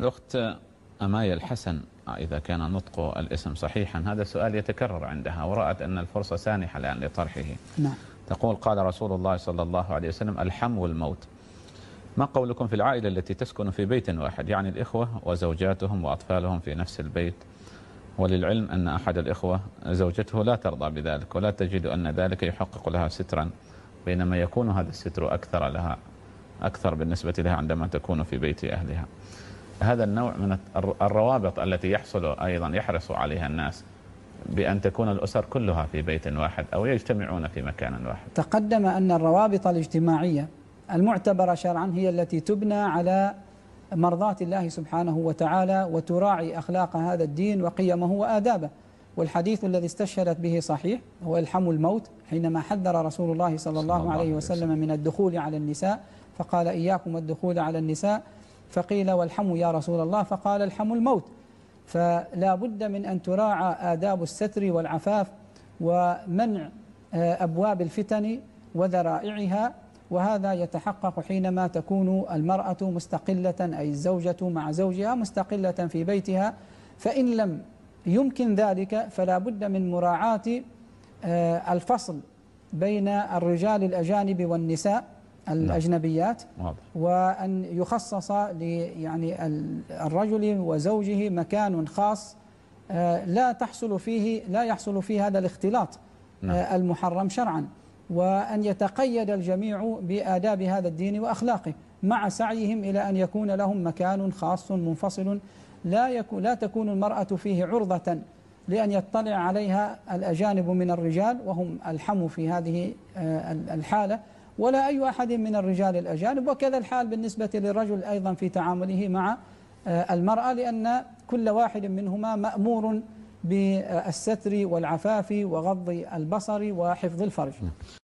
الأخت أمايا الحسن آه، إذا كان نطق الاسم صحيحا هذا السؤال يتكرر عندها ورأت أن الفرصة سانحة الآن لطرحه نعم. تقول قال رسول الله صلى الله عليه وسلم الحم والموت ما قولكم في العائلة التي تسكن في بيت واحد يعني الإخوة وزوجاتهم وأطفالهم في نفس البيت وللعلم أن أحد الإخوة زوجته لا ترضى بذلك ولا تجد أن ذلك يحقق لها سترا بينما يكون هذا الستر أكثر لها أكثر بالنسبة لها عندما تكون في بيت أهلها هذا النوع من الروابط التي يحصل أيضا يحرص عليها الناس بأن تكون الأسر كلها في بيت واحد أو يجتمعون في مكان واحد تقدم أن الروابط الاجتماعية المعتبرة شرعا هي التي تبنى على مرضاة الله سبحانه وتعالى وتراعي أخلاق هذا الدين وقيمه وآدابه والحديث الذي استشهدت به صحيح هو الحم الموت حينما حذر رسول الله صلى الله, صلى الله عليه وسلم من الدخول على النساء فقال إياكم الدخول على النساء فقيل والحم يا رسول الله فقال الحم الموت فلا بد من أن تراعى آداب الستر والعفاف ومنع آه، أبواب الفتن وذرائعها وهذا يتحقق حينما تكون المرأة مستقلة أي الزوجة مع زوجها مستقلة في بيتها فإن لم يمكن ذلك فلا بد من مراعاة آه، الفصل بين الرجال الأجانب والنساء نعم. الأجنبيات واضح. وأن يخصص يعني الرجل وزوجه مكان خاص آه، لا تحصل فيه لا يحصل فيه هذا الاختلاط آه، نعم. المحرم شرعا وأن يتقيد الجميع بآداب هذا الدين وأخلاقه مع سعيهم إلى أن يكون لهم مكان خاص منفصل لا, يكون لا تكون المرأة فيه عرضة لأن يطلع عليها الأجانب من الرجال وهم الحم في هذه آه، الحالة ولا أي أحد من الرجال الأجانب وكذا الحال بالنسبة للرجل أيضا في تعامله مع آه، المرأة لأن كل واحد منهما مأمور بالستر والعفاف وغض البصر وحفظ الفرج نعم.